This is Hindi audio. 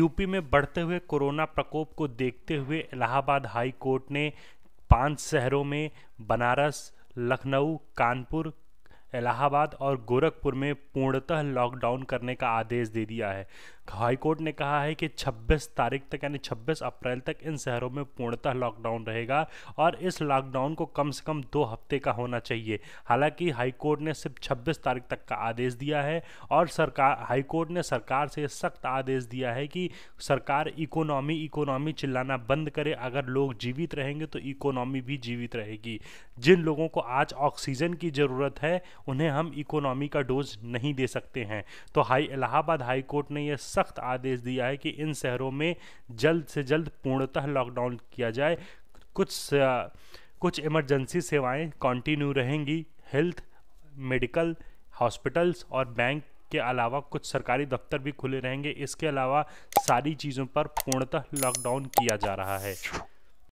यूपी में बढ़ते हुए कोरोना प्रकोप को देखते हुए इलाहाबाद हाई कोर्ट ने पांच शहरों में बनारस लखनऊ कानपुर इलाहाबाद और गोरखपुर में पूर्णतः लॉकडाउन करने का आदेश दे दिया है हाईकोर्ट ने कहा है कि 26 तारीख तक यानी 26 अप्रैल तक इन शहरों में पूर्णतः लॉकडाउन रहेगा और इस लॉकडाउन को कम से कम दो हफ्ते का होना चाहिए हालांकि हाईकोर्ट ने सिर्फ 26 तारीख तक का आदेश दिया है और सरकार हाईकोर्ट ने सरकार से सख्त आदेश दिया है कि सरकार इकोनॉमी इकोनॉमी चिल्लाना बंद करे अगर लोग जीवित रहेंगे तो इकोनॉमी भी जीवित रहेगी जिन लोगों को आज ऑक्सीजन की ज़रूरत है उन्हें हम इकोनॉमी का डोज नहीं दे सकते हैं तो हाई इलाहाबाद हाई कोर्ट ने यह सख्त आदेश दिया है कि इन शहरों में जल्द से जल्द पूर्णतः लॉकडाउन किया जाए कुछ कुछ इमरजेंसी सेवाएं कंटिन्यू रहेंगी हेल्थ मेडिकल हॉस्पिटल्स और बैंक के अलावा कुछ सरकारी दफ्तर भी खुले रहेंगे इसके अलावा सारी चीज़ों पर पूर्णतः लॉकडाउन किया जा रहा है